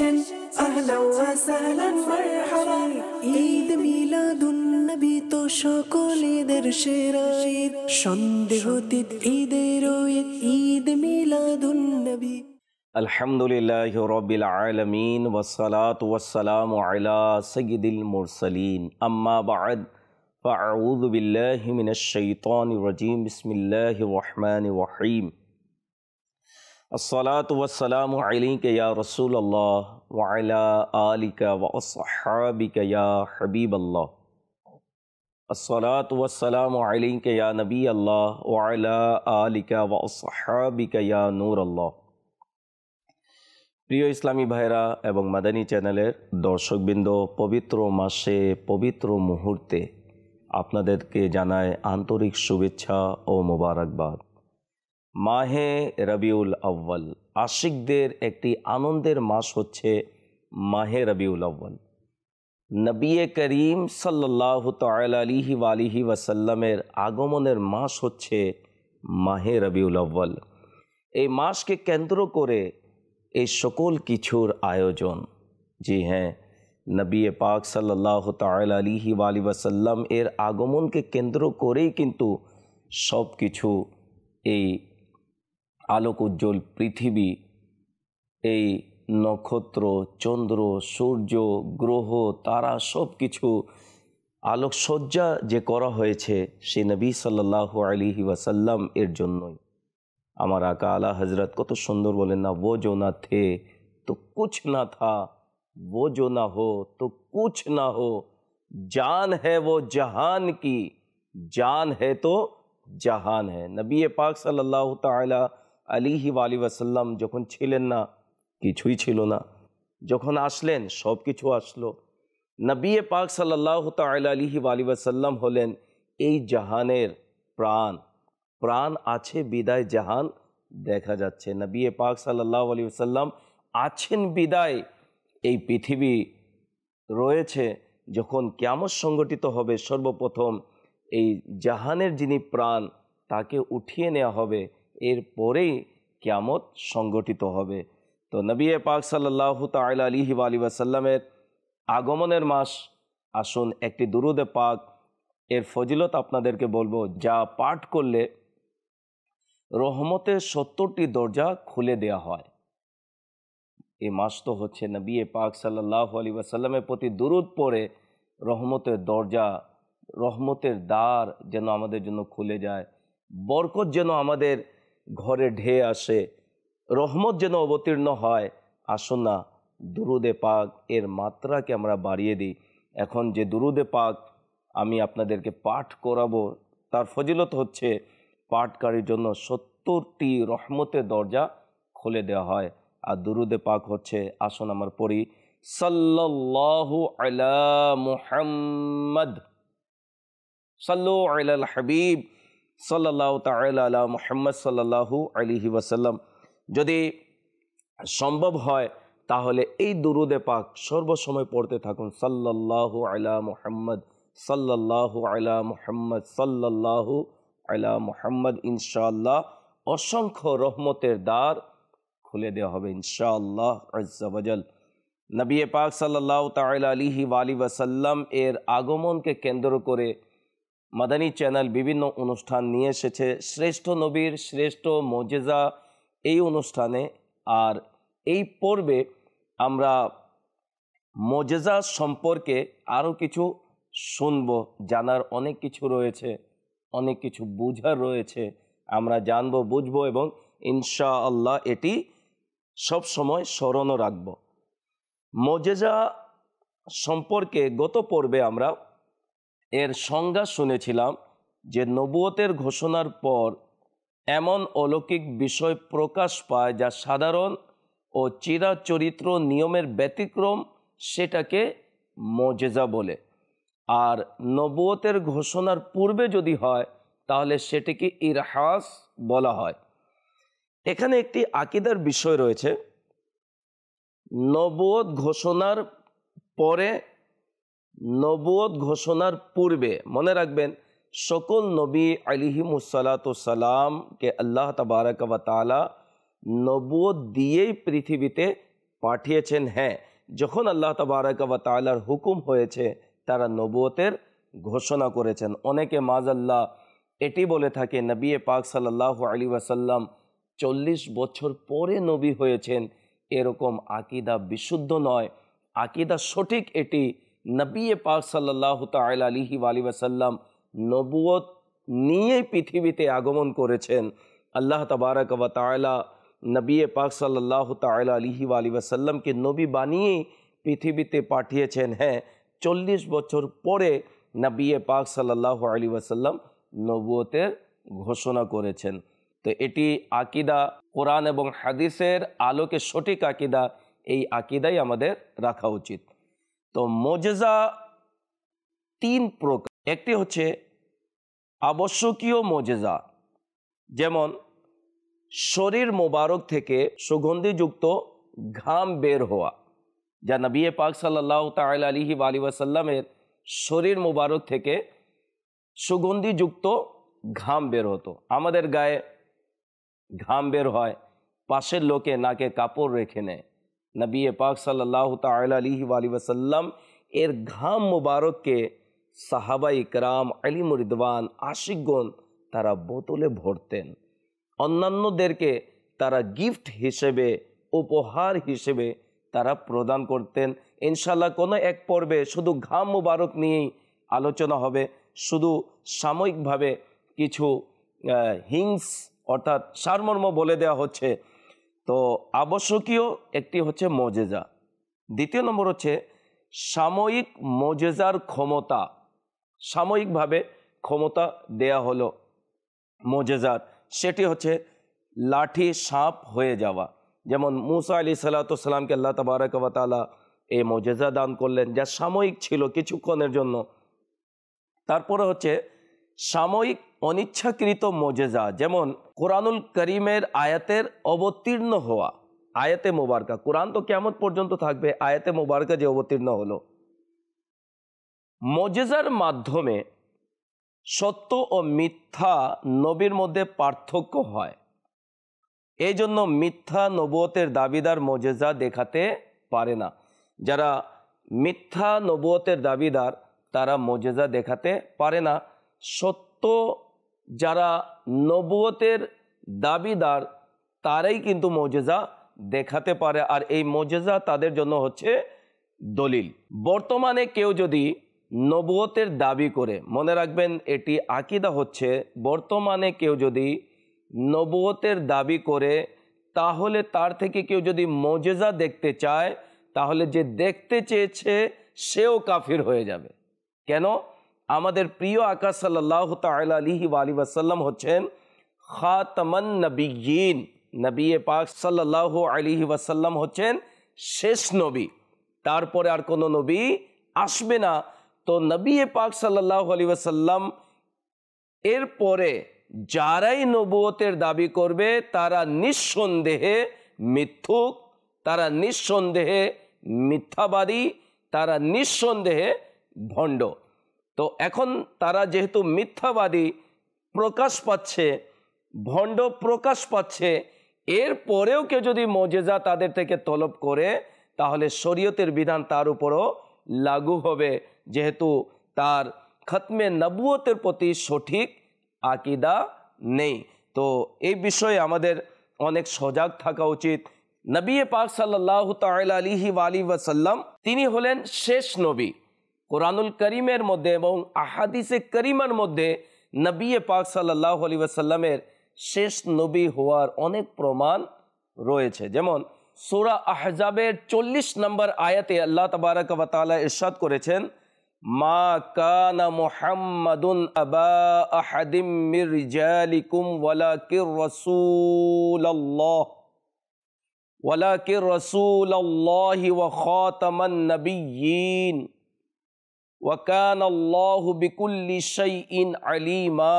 reception अहला वसहलन मरहबा ঈদ মিলাদুন্নবী তো সকলেদের সেরা ঈদ সন্দেহতীত ঈদের ঈদ ঈদ মিলাদুন্নবী আলহামদুলিল্লাহ রবিল আলমিন ওসলাত ওসালাম আলা সঈদুল মুরসলিন আম্মা বাদ فأعوذ بالله من الشيطان الرجيم بسم الله الرحمن الرحيم असलात वसलाम के या रसूल अल्लाह वाला आलिका वसहाबिका या हबीब अल्लाह असलात वसलाम के या नबी अल्लाह वाला आलिका वसहाबिका या नूर अल्लाह প্রিয় ইসলামী ভাইরা এবং মাদানী চ্যানেলের দর্শকবৃন্দ পবিত্র মাসে পবিত্র মুহূর্তে আপনাদেরকে জানায় আন্তরিক শুভেচ্ছা ও মোবারকবাদ মাহে রবিউল আউ্বাল আশিকদের একটি আনন্দের মাস হচ্ছে মাহে রবিউল আউ্বাল নবিয়ে করিম সাল্লাহ তালিহি ওয়ালিহি ওয়াসাল্লামের আগমনের মাস হচ্ছে মাহে রবিউল আউ্বাল এই মাসকে কেন্দ্র করে এই সকল কিছুর আয়োজন জি হ্যাঁ নবিয়ে পাক সাল্লাহ তালিহি ওয়ালি ওয়াসাল্লাম এর আগমনকে কেন্দ্র করেই কিন্তু সব কিছু এই আলোক উজ্জ্বল পৃথিবী এই নক্ষত্র চন্দ্র সূর্য গ্রহ তারা সব কিছু আলোকসজ্জা যে করা হয়েছে সে নবী সাল্লাহ আলিহি ওয়াসাল্লাম এর জন্যই আমার আকা আলা হজরত কত সুন্দর বলেন না ও জো না থে তো কুছ না থা ও জো না হো তো কুছ না হো জান হে ও জাহান কি জান হে তো জাহান হ্যাঁ নবী পাক সাল্লাহ তালা আলিহি আলী ওয়াসাল্লাম যখন ছিলেন না কিছুই ছিল না যখন আসলেন সব কিছু আসলো নবী পাক সাল্লাহ তাল আলিহি আলী ওয়াসাল্লাম হলেন এই জাহানের প্রাণ প্রাণ আছে বিদায় জাহান দেখা যাচ্ছে নবী পাক সাল্লাহ আলী ওসাল্লাম আছেন বিদায় এই পৃথিবী রয়েছে যখন কেমন সংগঠিত হবে সর্বপ্রথম এই জাহানের যিনি প্রাণ তাকে উঠিয়ে নেওয়া হবে এর পরেই কিয়ামত সংগঠিত হবে তো নবী পাক সাল্লাহ তাল আলিহি আলী আসাল্লামের আগমনের মাস আসুন একটি দুরুদে পাক এর ফজিলত আপনাদেরকে বলবো যা পাঠ করলে রহমতের সত্তরটি দরজা খুলে দেয়া হয় এই মাস তো হচ্ছে নবী পাক সাল্লাহ আলী আসাল্লামের প্রতি দুরুদ পড়ে রহমতের দরজা রহমতের দ্বার যেন আমাদের জন্য খুলে যায় বরকত যেন আমাদের ঘরে ঢেয়ে আসে রহমত যেন অবতীর্ণ হয় আসুন না দুরুদে পাক এর মাত্রাকে আমরা বাড়িয়ে দিই এখন যে দুরুদে পাক আমি আপনাদেরকে পাঠ করাবো তার ফজিলত হচ্ছে পাঠকারীর জন্য সত্তরটি রহমতের দরজা খুলে দেওয়া হয় আর দুরুদে পাক হচ্ছে আসুন আমার পড়ি সাল্লাহু আলা মুহাম্মদ সাল্লু আলাল হাবিব সাল্লাহ তাল্লাহ মোহাম্মদ সাল্লাহু আলিহি ওয়াসাল্লাম যদি সম্ভব হয় তাহলে এই দুরুদে পাক সর্বসময় পড়তে থাকুন সাল্লাহু আলা মোহাম্মদ সাল্লাহু আলা মোহাম্মদ সাল্লাহু আলা মোহাম্মদ ইনশাল্লাহ অসংখ্য রহমতের দ্বার খুলে দেওয়া হবে ইনশাআল্লাহ আজল নবী পাক সাল্লাহ তাল আলিহি ওয়ালি ওয়াসাল্লাম এর আগমনকে কেন্দ্র করে মাদানী চ্যানেল বিভিন্ন অনুষ্ঠান নিয়ে এসেছে শ্রেষ্ঠ নবীর শ্রেষ্ঠ মজেজা এই অনুষ্ঠানে আর এই পর্বে আমরা মজেজা সম্পর্কে আরও কিছু শুনব জানার অনেক কিছু রয়েছে অনেক কিছু বোঝার রয়েছে আমরা জানব বুঝব এবং ইনশা আল্লাহ এটি সব সময় স্মরণও রাখব মজেজা সম্পর্কে গত পর্বে আমরা এর সংজ্ঞা শুনেছিলাম যে নবুয়তের ঘোষণার পর এমন অলৌকিক বিষয় প্রকাশ পায় যা সাধারণ ও চিরাচরিত্র নিয়মের ব্যতিক্রম সেটাকে মজেজা বলে আর নবুয়তের ঘোষণার পূর্বে যদি হয় তাহলে সেটিকে ইরহাস বলা হয় এখানে একটি আকিদার বিষয় রয়েছে নবুয়ত ঘোষণার পরে নবুয়ত ঘোষণার পূর্বে মনে রাখবেন সকল নবী আলিহিমুসালাতামকে আল্লাহ তবারক তালা নবুয়ত দিয়েই পৃথিবীতে পাঠিয়েছেন হ্যাঁ যখন আল্লাহ তবারক তালার হুকুম হয়েছে তারা নবুয়তের ঘোষণা করেছেন অনেকে মাজাল্লাহ এটি বলে থাকে নবী পাক সাল্লাহ আলী ওয়াসাল্লাম চল্লিশ বছর পরে নবী হয়েছেন এরকম আকিদা বিশুদ্ধ নয় আকিদা সঠিক এটি নবী পাক সাল্লাল্লাহু তাআলা আলাইহি ওয়ালি وسلم নবুয়ত নিয়ে পৃথিবীতে আগমন করেছেন আল্লাহ তাবারাকা ওয়া তাআলা নবী পাক সাল্লাল্লাহু তাআলা আলাইহি ওয়ালি وسلم কে নবি বাণী পৃথিবীতে পাঠিয়েছেন হ্যাঁ 40 বছর পরে নবী পাক সাল্লাল্লাহু আলাইহি ওয়ালি وسلم নবুয়তের ঘোষণা করেছেন তো এটি আকীদা কোরআন এবং হাদিসের আলোকে সঠিক আকীদা এই আকীদাই আমাদের রাখা উচিত তো মোজেজা তিন প্রকার একটি হচ্ছে আবশ্যকীয় মোজেজা যেমন শরীর মোবারক থেকে সুগন্ধিযুক্ত ঘাম বের হওয়া যা নবিয়ে পাক সাল্লাহ তাল আলিহি আলী ওয়াসাল্লামের শরীর মোবারক থেকে সুগন্ধিযুক্ত ঘাম বের হতো আমাদের গায়ে ঘাম বের হয় পাশের লোকে নাকে কাপড় রেখে নেয় নবী পাক সাল্লাহ তালি ওসাল্লাম এর ঘাম মোবারককে সাহাবা ইকরাম আলিম রিদওয়ান আশিকগণ তারা বোতলে ভরতেন অন্যান্যদেরকে তারা গিফট হিসেবে উপহার হিসেবে তারা প্রদান করতেন ইনশাল্লাহ কোনো এক পর্বে শুধু ঘাম মুবারক নিয়েই আলোচনা হবে শুধু সাময়িকভাবে কিছু হিংস অর্থাৎ সারমর্ম বলে দেওয়া হচ্ছে তো আবশ্যকীয় একটি হচ্ছে মজেজা দ্বিতীয় নম্বর হচ্ছে সাময়িক মজেজার ক্ষমতা সাময়িকভাবে ক্ষমতা দেয়া হলো মজেজার সেটি হচ্ছে লাঠি সাপ হয়ে যাওয়া যেমন মুসা আলি সাল্লাতামকে আল্লাহ তাবারকবাতালা এই মজেজা দান করলেন যা সাময়িক ছিল কিছুক্ষণের জন্য তারপরে হচ্ছে সাময়িক অনিচ্ছাকৃত মজেজা যেমন কোরআনুল করিমের আয়াতের অবতীর্ণ হওয়া আয়াতে মোবারকা কোরআন তো কেমন পর্যন্ত থাকবে আয়াতে মোবারকা যে অবতীর্ণ হলো মজেজার মাধ্যমে সত্য ও মিথ্যা নবীর মধ্যে পার্থক্য হয় এই জন্য মিথ্যা নবুয়তের দাবিদার মজেজা দেখাতে পারে না যারা মিথ্যা নবুয়তের দাবিদার তারা মজেজা দেখাতে পারে না সত্য যারা নবুয়তের দাবিদার তারাই কিন্তু মজেজা দেখাতে পারে আর এই মজেজা তাদের জন্য হচ্ছে দলিল বর্তমানে কেউ যদি নবুয়তের দাবি করে মনে রাখবেন এটি আকিদা হচ্ছে বর্তমানে কেউ যদি নবুয়তের দাবি করে তাহলে তার থেকে কেউ যদি মজেজা দেখতে চায় তাহলে যে দেখতে চেয়েছে সেও কাফির হয়ে যাবে কেন আমাদের প্রিয় আকা সাল্লাহ তাল আলিহি আলী হচ্ছেন খাতমন নবীন নবী পাক সাল্লাহ আলিহি ওয়াসাল্লাম হচ্ছেন শেষ নবী তারপরে আর কোনো নবী আসবে না তো নবী পাক সাল্লাহ আলি ওয়াসাল্লাম এরপরে যারাই নবুয়তের দাবি করবে তারা নিঃসন্দেহে মিথ্যুক তারা নিঃসন্দেহে মিথ্যাবাদী তারা নিঃসন্দেহে ভণ্ড তো এখন তারা যেহেতু মিথ্যাবাদী প্রকাশ পাচ্ছে ভণ্ড প্রকাশ পাচ্ছে এর পরেও কেউ যদি মজেজা তাদের থেকে তলব করে তাহলে শরীয়তের বিধান তার উপরও লাগু হবে যেহেতু তার খতমে নবুয়তের প্রতি সঠিক আকিদা নেই তো এই বিষয়ে আমাদের অনেক সজাগ থাকা উচিত নবী পাক সাল্লাহ তাল আলিহি আলী ওয়াসাল্লাম তিনি হলেন শেষ নবী কুরআনুল কারীমের মধ্যে এবং আহাদীসে কারীমান মধ্যে নবি পাক সাল্লাল্লাহু আলাইহি ওয়াসাল্লামের শেষ নবী হওয়ার অনেক প্রমাণ রয়েছে যেমন সূরা আহজাবের 40 নম্বর আয়াতে আল্লাহ তাবারাকা ওয়া তাআলা ইরশাদ করেছেন মা কান মুহাম্মাদুন আবা احدিম মির জালিকুম ওয়ালা কির রাসূলুল্লাহ ওয়ালা কির রাসূলুল্লাহি ওয়া খাতামান নাবিয়্যিন ওয়াকান আল্লাহ বিকুল্লি ইন আলিমা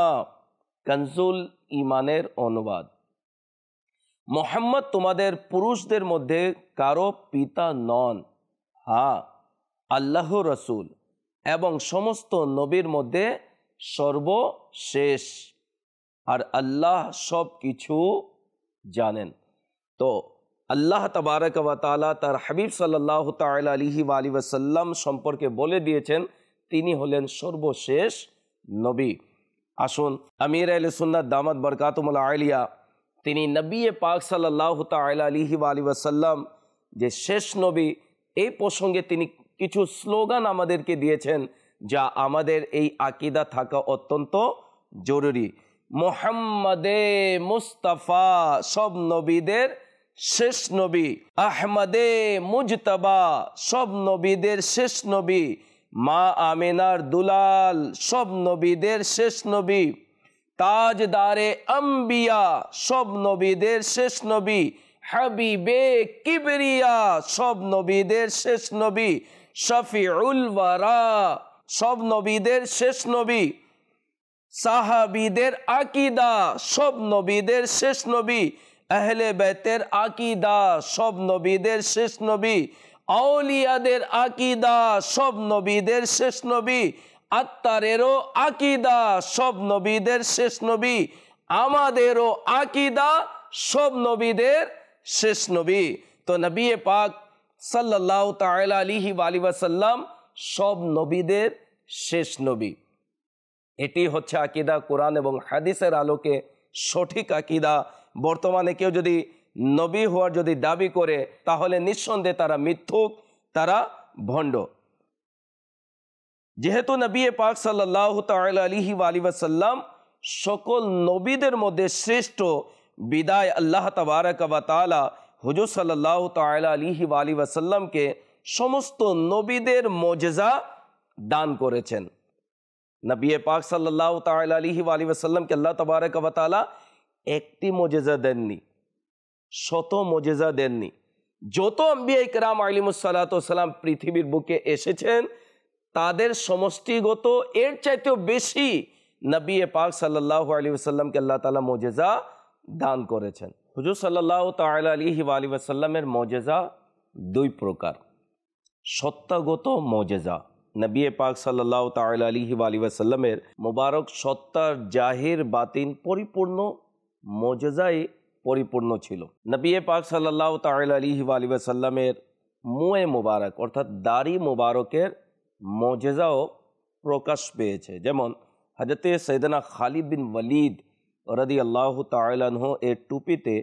কনজুল ইমানের অনুবাদ মোহাম্মদ তোমাদের পুরুষদের মধ্যে কারো পিতা নন হা হ্যাঁ, আল্লাহ রসুল এবং সমস্ত নবীর মধ্যে সর্বশেষ আর আল্লাহ সব কিছু জানেন তো আল্লাহ তাবারক তালা তার হাবিব সাল্লাহ তাল আলহি আলী ওসাল্লাম সম্পর্কে বলে দিয়েছেন তিনি হলেন সর্বশেষ নবী আসুন আমির আল সুন্নাত দামাত বরকাতমুল আলিয়া তিনি নবী এ পাক সাল্লাহ তাল আলহি আলী ওসাল্লাম যে শেষ নবী এই প্রসঙ্গে তিনি কিছু স্লোগান আমাদেরকে দিয়েছেন যা আমাদের এই আকিদা থাকা অত্যন্ত জরুরি মোহাম্মদে মুস্তাফা সব নবীদের শেষ নবী আহমদে মুজতবা সব নবীদের শেষ নবী মা আমেনার দুলাল সব নবীদের শেষ নবী তাজদারে আম্বিয়া সব নবীদের শেষ নবী হাবিবে কিবরিয়া সব নবীদের শেষ নবী শফিউল ওয়ারা সব নবীদের শেষ নবী সাহাবিদের আকিদা সব নবীদের শেষ নবী আহলে বেতের আকিদা সব নবীদের শেষ নবী আউলিয়াদের আকিদা সব নবীদের শেষ নবী আত্মারেরও আকিদা সব নবীদের শেষ নবী আমাদেরও আকিদা সব নবীদের শেষ নবী তো নবী পাক সাল্লাহ তাল আলিহি আলী ওয়াসাল্লাম সব নবীদের শেষ নবী এটি হচ্ছে আকিদা কোরআন এবং হাদিসের আলোকে সঠিক আকিদা বর্তমানে কেউ যদি নবী হওয়ার যদি দাবি করে তাহলে নিঃসন্দেহে তারা মিথুক তারা ভন্ড যেহেতু নবি پاک sallallahu ta'ala alayhi wasallam সকল নবীদের মধ্যে শ্রেষ্ঠ বিদায় আল্লাহ তাবারাকা ওয়া তাআলা হুযুর sallallahu ta'ala alayhi wasallam কে সমস্ত নবীদের মুজিজা দান করেছেন নবি پاک sallallahu ta'ala alayhi wasallam কে আল্লাহ তাবারাকা ওয়া তাআলা একটি মোজেজা দেননি শত মোজেজা দেননি যত আম্বিয়া ইকরাম আলিমুসাল্লাতাম পৃথিবীর বুকে এসেছেন তাদের সমষ্টিগত এর চাইতেও বেশি নবী পাক সাল্লাহ আলী আসাল্লামকে আল্লাহ তালা মোজেজা দান করেছেন হুজুর সাল্লাহ তাল আলী আলী আসাল্লামের মোজেজা দুই প্রকার সত্তাগত মোজেজা নবী পাক সাল্লাহ তাল আলী আলী আসাল্লামের মোবারক সত্তার জাহির বাতিন পরিপূর্ণ মোজেজায় পরিপূর্ণ ছিল নবিয়ে পাক সাল্লাহ তাল আলী আলী আসাল্লামের মুয়ে মুবারক অর্থাৎ দাড়ি মুবারকের মোজেজাও প্রকাশ পেয়েছে যেমন হজরতে সৈদনা খালিদ বিন ওয়ালিদ রদি আল্লাহ তাহ এর টুপিতে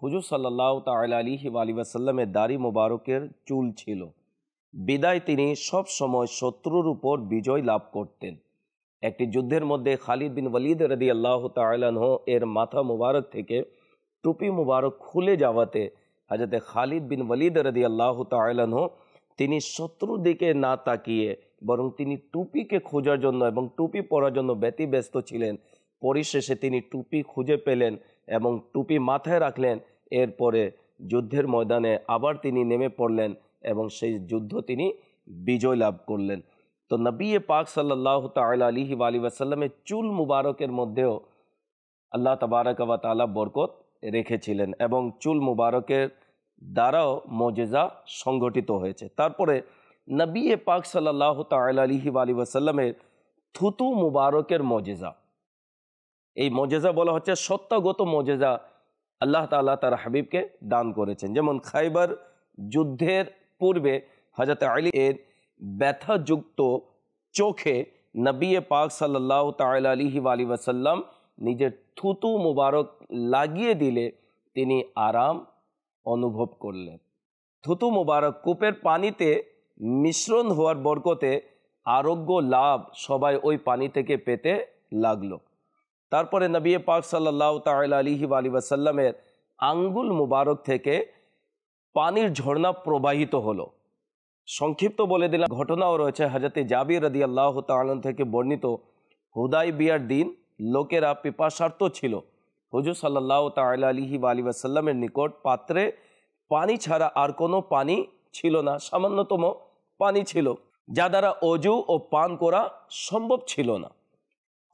হুজুর সাল্লাহ তাল আলী আলী আসাল্লামের দাড়ি মুবারকের চুল ছিল বিদায় তিনি সব সময় শত্রুর উপর বিজয় লাভ করতেন একটি যুদ্ধের মধ্যে খালিদ বিন ওয়ালিদ রদি আল্লাহ তাল্লাহ এর মাথা মুবারক থেকে টুপি মুবারক খুলে যাওয়াতে হাজরতে খালিদ বিন ওয়ালিদ রদি আল্লাহ তাল্লাহ তিনি শত্রুর দিকে না তাকিয়ে বরং তিনি টুপিকে খোঁজার জন্য এবং টুপি পরার জন্য ব্যতিব্যস্ত ছিলেন পরিশেষে তিনি টুপি খুঁজে পেলেন এবং টুপি মাথায় রাখলেন এরপরে যুদ্ধের ময়দানে আবার তিনি নেমে পড়লেন এবং সেই যুদ্ধ তিনি বিজয় লাভ করলেন তো নবী পাক সাল্লাহ তালি আলি ওয়াসাল্লামের চুল মুবারকের মধ্যেও আল্লাহ তবারকা তালা বরকত রেখেছিলেন এবং চুল মুবারকের দ্বারাও মোজেজা সংগঠিত হয়েছে তারপরে নবী পাক সাল্লাহ আলিহি আলি ওয়াসাল্লামের থুতু মুবারকের মজেজা এই মজেজা বলা হচ্ছে সত্যগত মজেজা আল্লাহ তালা তার হাবিবকে দান করেছেন যেমন খাইবার যুদ্ধের পূর্বে হাজরত আলী এর ব্যথাযুক্ত চোখে নবী পাক সাল্লাহ তালি আলী ওসাল্লাম নিজের থুতু মুবারক লাগিয়ে দিলে তিনি আরাম অনুভব করলেন থুতু মুবারক কূপের পানিতে মিশ্রণ হওয়ার বরকতে আরোগ্য লাভ সবাই ওই পানি থেকে পেতে লাগলো তারপরে নবী পাক সাল্লাহ তাল আলিহি আলী ওয়াসাল্লামের আঙ্গুল মুবারক থেকে পানির ঝর্ণা প্রবাহিত হলো সংক্ষিপ্ত বলে দিলাম ঘটনাও রয়েছে হাজাতে জাবির রদি আল্লাহ তালন থেকে বর্ণিত হুদাই বিয়ার দিন লোকেরা পিপাসার্থ ছিল হুজুর সাল্লাহ তাল আলিহি আলী আসাল্লামের নিকট পাত্রে পানি ছাড়া আর কোনো পানি ছিল না সামান্যতম পানি ছিল যা দ্বারা অজু ও পান করা সম্ভব ছিল না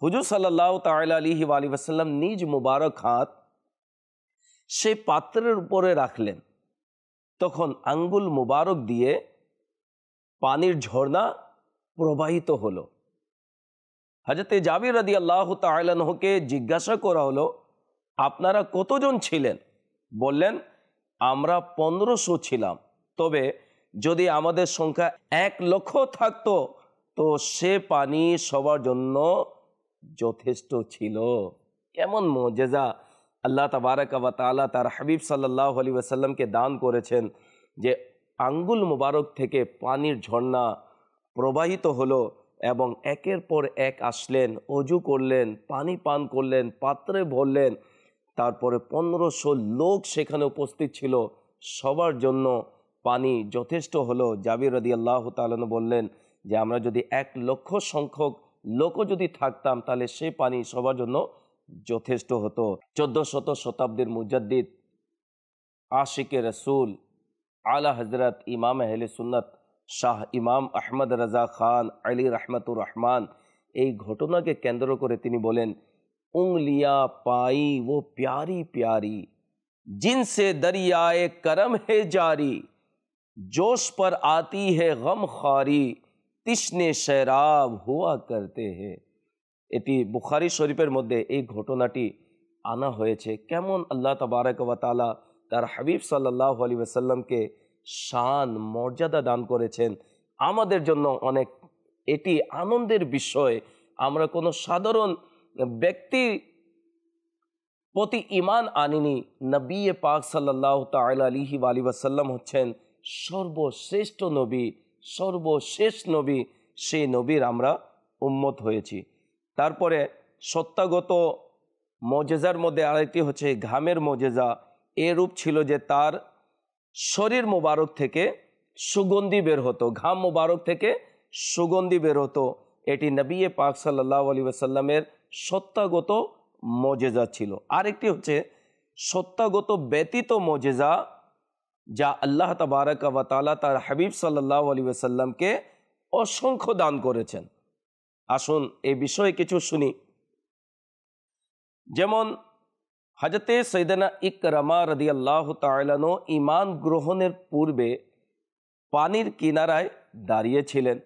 হুজুর সাল্লাহ তাল আলিহি আলী আসাল্লাম নিজ মুবারক হাত সেই পাত্রের উপরে রাখলেন তখন আঙ্গুল মুবারক দিয়ে পানির ঝর্ণা প্রবাহিত হলো হাজরতে জাবির রাদি আল্লাহ তাহকে জিজ্ঞাসা করা হলো আপনারা কতজন ছিলেন বললেন আমরা পনেরোশো ছিলাম তবে যদি আমাদের সংখ্যা এক লক্ষ থাকতো তো সে পানি সবার জন্য যথেষ্ট ছিল কেমন মজেজা আল্লাহ তবারক তালা তার হাবিব সাল্লাহ আলী ওয়াসাল্লামকে দান করেছেন যে আঙ্গুল মোবারক থেকে পানির ঝর্ণা প্রবাহিত হলো এবং একের পর এক আসলেন অজু করলেন পানি পান করলেন পাত্রে ভরলেন তারপরে পনেরোশো লোক সেখানে উপস্থিত ছিল সবার জন্য পানি যথেষ্ট হলো জাবির রদি আল্লাহ তালন বললেন যে আমরা যদি এক লক্ষ সংখ্যক লোকও যদি থাকতাম তাহলে সে পানি সবার জন্য যথেষ্ট হতো চোদ্দ শত শতাব্দীর মুজাদ্দিদ আশিকে রসুল على حضرت امام اہل سنت شاه امام احمد رضا خان علی رحمت الرحمان এই ঘটনাকে কেন্দ্র করে তিনি বলেন উ ง লিয়া পাই वो प्यारी प्यारी जिन से दरियाए करम है जारी जोश पर आती है गम खारी तश्न-ए शराब हुआ करते हैं इति বুখারী শরীফের মধ্যে এই ঘটনাটি আনা হয়েছে কেমন আল্লাহ তাবারক ওয়া তাআলা তার হাবিব সাল্লাহ আলী ওসাল্লামকে শান মর্যাদা দান করেছেন আমাদের জন্য অনেক এটি আনন্দের বিষয় আমরা কোনো সাধারণ ব্যক্তি প্রতি ইমান আনিনি নবী পাক সাল্লাহ তাল আলিহি আলী আসাল্লাম হচ্ছেন সর্বশ্রেষ্ঠ নবী সর্বশেষ নবী সেই নবীর আমরা উন্মত হয়েছি তারপরে সত্যাগত মজেজার মধ্যে আরেকটি হচ্ছে ঘামের মজেজা এরূপ ছিল যে তার শরীর মোবারক থেকে সুগন্ধি বের হতো ঘাম মোবারক থেকে সুগন্ধি বের হতো এটি নবিয়ে পাক সাল্লাহ আলী ওসাল্লামের সত্যাগত মজেজা ছিল আরেকটি হচ্ছে সত্যাগত ব্যতীত মজেজা যা আল্লাহ তবারক ওয়াতালা তার হাবিব সাল্লাহ আলী ওসাল্লামকে অসংখ্য দান করেছেন আসুন এ বিষয়ে কিছু শুনি যেমন হাজতে সৈদানা ইকরমা রদি আল্লাহ তালানো ইমান গ্রহণের পূর্বে পানির কিনারায় দাঁড়িয়েছিলেন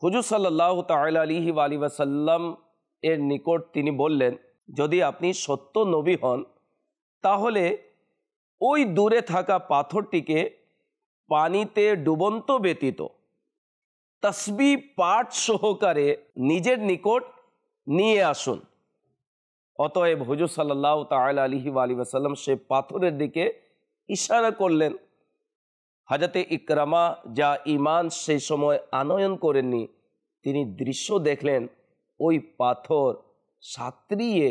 হুজুর সাল্লাহ তাল আলিহি আলী ওয়াসাল্লাম এর নিকট তিনি বললেন যদি আপনি সত্য নবী হন তাহলে ওই দূরে থাকা পাথরটিকে পানিতে ডুবন্ত ব্যতীত তসবি পাঠ সহকারে নিজের নিকট নিয়ে আসুন অতএব হুজুর সাল্লাহ তাল আলহি আলী আসাল্লাম সে পাথরের দিকে ইশারা করলেন হাজাতে ইকরামা যা ইমান সেই সময় আনয়ন করেননি তিনি দৃশ্য দেখলেন ওই পাথর সাঁতরিয়ে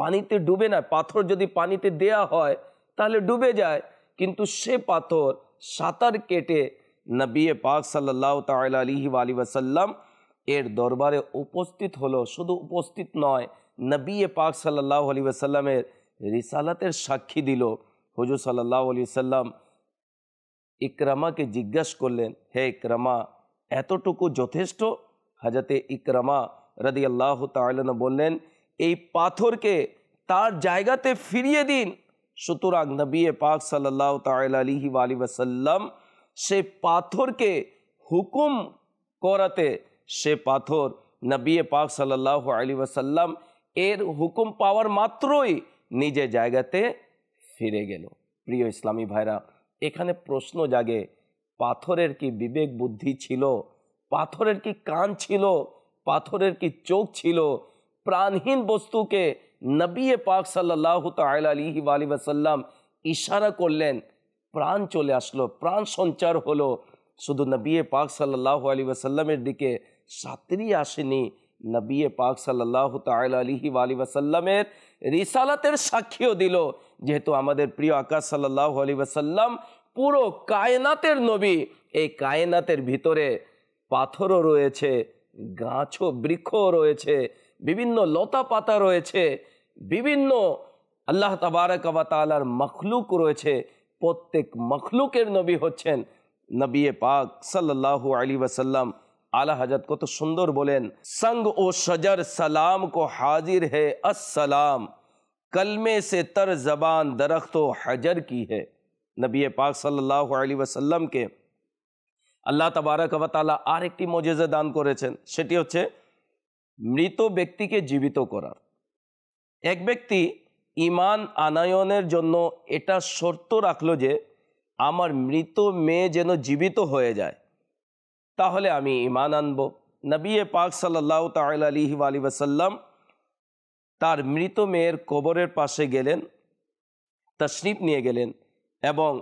পানিতে ডুবে না পাথর যদি পানিতে দেয়া হয় তাহলে ডুবে যায় কিন্তু সে পাথর সাঁতার কেটে নবিয়ে পাক সাল্লাহ তাল আলিহি আলী ওয়াসাল্লাম এর দরবারে উপস্থিত হলো শুধু উপস্থিত নয় নবী পাক সাল্লাল্লাহু আলাইহি ওয়াসাল্লামের রিসালাতের সাক্ষী দিল হযরত সালাহুল্লাহ আলাইহি ওয়াসাল্লাম ইকরামাহকে জিগগস করলেন হে ইকরামাহ এতটুকু যথেষ্ট 하자তে ইকরামাহ রাদিয়াল্লাহু তাআলা না বললেন এই পাথরকে তার জায়গাতে ফিরিয়ে দিন সুতর আজ্ঞা দিয়ে পাক সাল্লাল্লাহু তাআলা আলাইহি ওয়ালি ওয়াসাল্লাম সে পাথরকে হুকুম করাতে সে পাথর নবী পাক সাল্লাল্লাহু আলাইহি ওয়াসাল্লাম এর হুকুম পাওয়ার মাত্রই নিজের জায়গাতে ফিরে গেল প্রিয় ইসলামী ভাইরা এখানে প্রশ্ন জাগে পাথরের কি বিবেক বুদ্ধি ছিল পাথরের কি কান ছিল পাথরের কি চোখ ছিল প্রাণহীন বস্তুকে নবিয়ে পাক সাল্লাহ তালিহি আলী ওয়াসাল্লাম ইশারা করলেন প্রাণ চলে আসলো প্রাণ সঞ্চার হলো শুধু নবিয়ে পাক সাল্লাহ আলী ওয়াসাল্লামের দিকে সাঁতরিয়ে আসেনি নবী পাক সাল্লাহ তালি আলী ওসাল্লামের রিসালাতের সাক্ষীও দিল যেহেতু আমাদের প্রিয় আকাশ সাল্লাহ আলী ওসাল্লাম পুরো কায়নাতের নবী এই কায়নাতের ভিতরে পাথরও রয়েছে গাছও বৃক্ষও রয়েছে বিভিন্ন লতা পাতা রয়েছে বিভিন্ন আল্লাহ তবারকাবা তালার মখলুক রয়েছে প্রত্যেক মখলুকের নবী হচ্ছেন নবী পাক সাল্লাহ আলী ওসাল্লাম आला हजरत को तो सुंदर बोलें संग ओ शजर सलाम को हाजिर है असलाम कलमे से तर जबान दरख्त हजर की है नबी पाक सल्लल्लाहु अलैहि वसल्लम के अल्लाह तबारक वाली और एक मजेजा दान कर मृत व्यक्ति के जीवित कर एक व्यक्ति ईमान आनायर जो एट शर्त रखल जो हमार मृत मे जान जीवित हो जाए তাহলে আমি ইমান আনব নবী পাক সাল্লাহ তালি আলি ওসাল্লাম তার মৃত মেয়ের কবরের পাশে গেলেন তশরিফ নিয়ে গেলেন এবং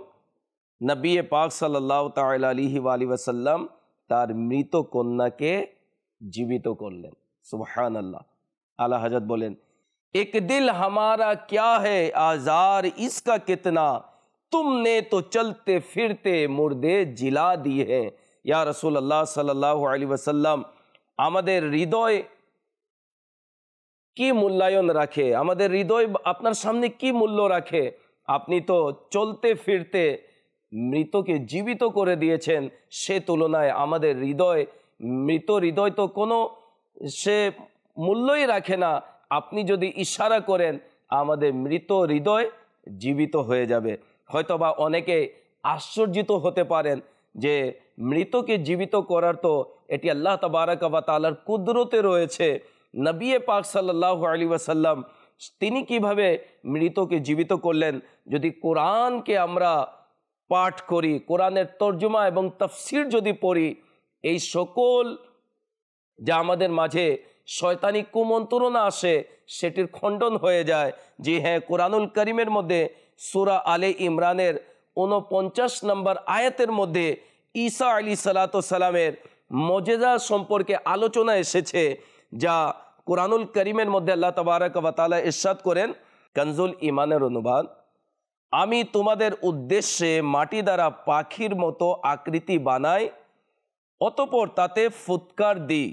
নবী পাক সাল্লাহ তালিহি আলি ওসাল্লাম তার মৃত কন্যাকে জীবিত করলেন সুবহান আল্লাহ আল্লাহ হজরত বলেন एक दिल हमारा क्या है आज़ार इसका कितना तुमने तो चलते फिरते मुर्दे जिला दिए हैं ইয়া রসুল আল্লাহ সাল্লাহ আলী ওসাল্লাম আমাদের হৃদয় কি মূল্যায়ন রাখে আমাদের হৃদয় আপনার সামনে কি মূল্য রাখে আপনি তো চলতে ফিরতে মৃতকে জীবিত করে দিয়েছেন সে তুলনায় আমাদের হৃদয় মৃত হৃদয় তো কোনো সে মূল্যই রাখে না আপনি যদি ইশারা করেন আমাদের মৃত হৃদয় জীবিত হয়ে যাবে হয়তোবা অনেকে আশ্চর্যিত হতে পারেন যে মৃতকে জীবিত করার তো এটি আল্লাহ তাবারক বা তালার কুদরতে রয়েছে নবী পাক সাল্লাহ আলী ওয়াসাল্লাম তিনি কিভাবে মৃতকে জীবিত করলেন যদি কোরআনকে আমরা পাঠ করি কোরআনের তর্জমা এবং তফসির যদি পড়ি এই সকল যা আমাদের মাঝে শয়তানি কুমন্ত্রণা আসে সেটির খণ্ডন হয়ে যায় যে হ্যাঁ কোরআনুল করিমের মধ্যে সুরা আলে ইমরানের উনপঞ্চাশ নম্বর আয়াতের মধ্যে ঈসা আলী সালাতামের মজেদা সম্পর্কে আলোচনা এসেছে যা কোরআনুল করিমের মধ্যে আল্লাহ তবারক বাতালা ইসাদ করেন কনজুল ইমানের অনুবাদ আমি তোমাদের উদ্দেশ্যে মাটি দ্বারা পাখির মতো আকৃতি বানাই অতপর তাতে ফুৎকার দিই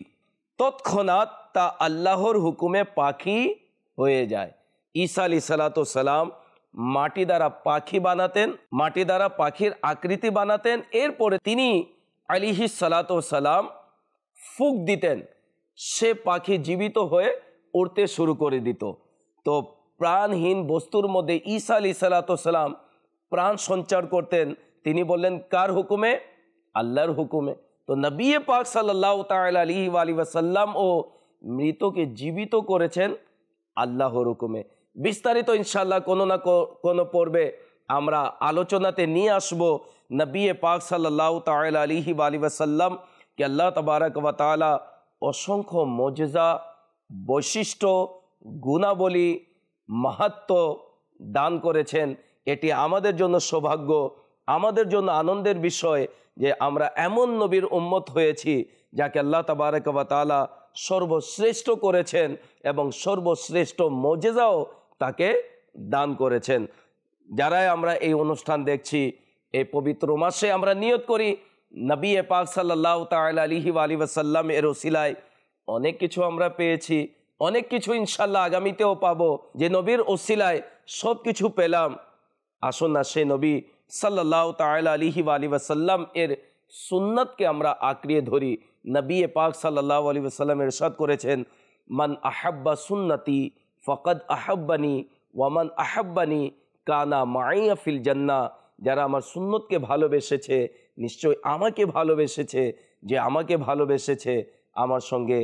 তৎক্ষণাৎ তা আল্লাহর হুকুমে পাখি হয়ে যায় ঈসা আলী সালাতাম মাটি দ্বারা পাখি বানাতেন মাটি দ্বারা পাখির আকৃতি বানাতেন এরপরে তিনি আলিহি সালাত সালাম ফুক দিতেন সে পাখি জীবিত হয়ে উড়তে শুরু করে দিত তো প্রাণহীন বস্তুর মধ্যে ঈসা আলি সালাম প্রাণ সঞ্চার করতেন তিনি বললেন কার হুকুমে আল্লাহর হুকুমে তো নবী পাক সাল্লাহ তালা আলি আলী ও মৃতকে জীবিত করেছেন আল্লাহর হুকুমে বিস্তারিত ইনশাল্লাহ কোনো না কোনো পর্বে আমরা আলোচনাতে নিয়ে আসব নবিয়ে পাক সাল্লাহ তালা আলিহি আলী ওয়াসাল্লাম কে আল্লাহ তবারক ওয়াতালা অসংখ্য মজেজা বৈশিষ্ট্য গুণাবলী মাহাত্ম দান করেছেন এটি আমাদের জন্য সৌভাগ্য আমাদের জন্য আনন্দের বিষয় যে আমরা এমন নবীর উম্মত হয়েছি যাকে আল্লাহ তবারক ওয়াতালা সর্বশ্রেষ্ঠ করেছেন এবং সর্বশ্রেষ্ঠ মজেজাও তাকে দান করেছেন যারাই আমরা এই অনুষ্ঠান দেখছি এই পবিত্র মাসে আমরা নিয়ত করি নবী পাক সাল্লাহ তাল আলিহি আলি ওসাল্লাম এর ওসিলায় অনেক কিছু আমরা পেয়েছি অনেক কিছু ইনশাল্লাহ আগামীতেও পাবো যে নবীর ওসিলায় সব কিছু পেলাম আসুন না সে নবী সাল্লাহ তাল আলিহি আলি ওসাল্লাম এর সুন্নতকে আমরা আঁকড়িয়ে ধরি নবী পাক সাল্লাহ আলী ওসাল্লাম এর সাদ করেছেন মান আহাব্বা সুন্নতি ফকদ আহাব্বানি ওয়ামান আহাব্বানি কানা মাইয়া ফিল জান্না যারা আমার সুন্নতকে ভালোবেসেছে নিশ্চয় আমাকে ভালোবেসেছে যে আমাকে ভালোবেসেছে আমার সঙ্গে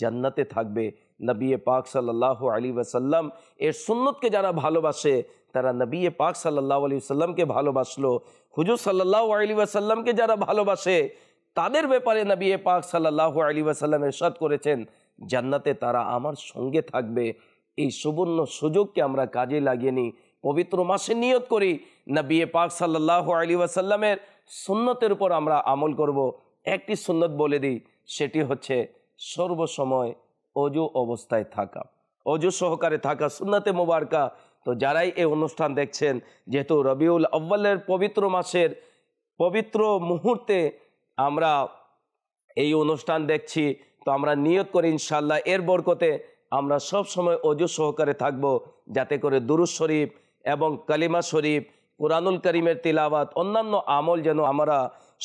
জান্নাতে থাকবে নবী পাক সাল্লাহ আলী ওয়াসাল্লাম এর সুন্নতকে যারা ভালোবাসে তারা নবী পাক সাল্লাহ আলী সাল্লামকে ভালোবাসলো হুজুর সাল্লাহ আলী ওয়াসাল্লামকে যারা ভালোবাসে তাদের ব্যাপারে নবী পাক সাল্লাহ আলী ওয়াসাল্লাম এরশাদ করেছেন জান্নাতে তারা আমার সঙ্গে থাকবে এই সুবর্ণ সুযোগকে আমরা কাজে লাগিয়ে নিই পবিত্র মাসে নিয়ত করি না বিয়ে পাক সাল্লাহ আলী ওয়াসাল্লামের সুন্নতের উপর আমরা আমল করব একটি সুন্নত বলে দিই সেটি হচ্ছে সর্বসময় অজু অবস্থায় থাকা অজু সহকারে থাকা সুন্নাতে মোবারকা তো যারাই এই অনুষ্ঠান দেখছেন যেহেতু রবিউল আব্বালের পবিত্র মাসের পবিত্র মুহূর্তে আমরা এই অনুষ্ঠান দেখছি তো আমরা নিয়ত করি ইনশাল্লাহ এর বরকতে আমরা সব সময় অজু সহকারে থাকব যাতে করে দুরুজ শরীফ এবং কালিমা শরীফ কোরআনুল করিমের তিলাবাত অন্যান্য আমল যেন আমরা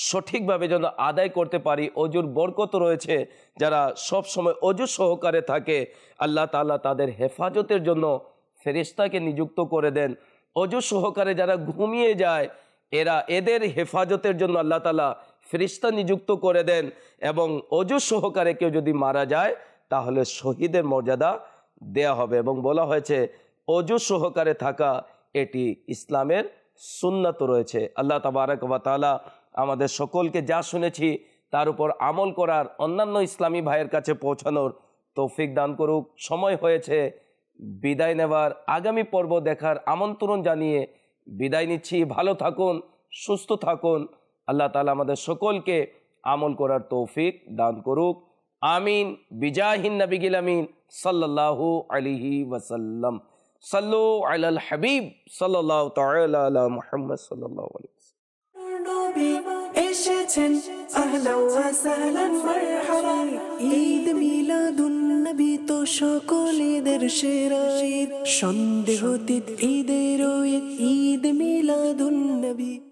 সঠিকভাবে যেন আদায় করতে পারি অজুর বরকত রয়েছে যারা সব সময় অজু সহকারে থাকে আল্লাহ তালা তাদের হেফাজতের জন্য ফেরিস্তাকে নিযুক্ত করে দেন অজু সহকারে যারা ঘুমিয়ে যায় এরা এদের হেফাজতের জন্য আল্লাহ তালা ফেরিস্তা নিযুক্ত করে দেন এবং অজু সহকারে কেউ যদি মারা যায় তাহলে শহীদের মর্যাদা দেয়া হবে এবং বলা হয়েছে অজু সহকারে থাকা এটি ইসলামের সুন্নত রয়েছে আল্লাহ তাবারকবা আমাদের সকলকে যা শুনেছি তার উপর আমল করার অন্যান্য ইসলামী ভাইয়ের কাছে পৌঁছানোর তৌফিক দান করুক সময় হয়েছে বিদায় নেওয়ার আগামী পর্ব দেখার আমন্ত্রণ জানিয়ে বিদায় নিচ্ছি ভালো থাকুন সুস্থ থাকুন আল্লাহ তালা আমাদের সকলকে আমল করার তৌফিক দান করুক আমিন বিজাহিন নবিগিল আমিন সাল্লাহু আলিহি ওয়াসাল্লাম সাল্লু আলাল হাবিব সাল্লাহ তালা মোহাম্মদ সাল্লাহ এসেছেন ঈদ মিলা নবী তো সকল ঈদের সেরা ঈদ সন্দেহতীত ঈদের ঈদ মিলা নবী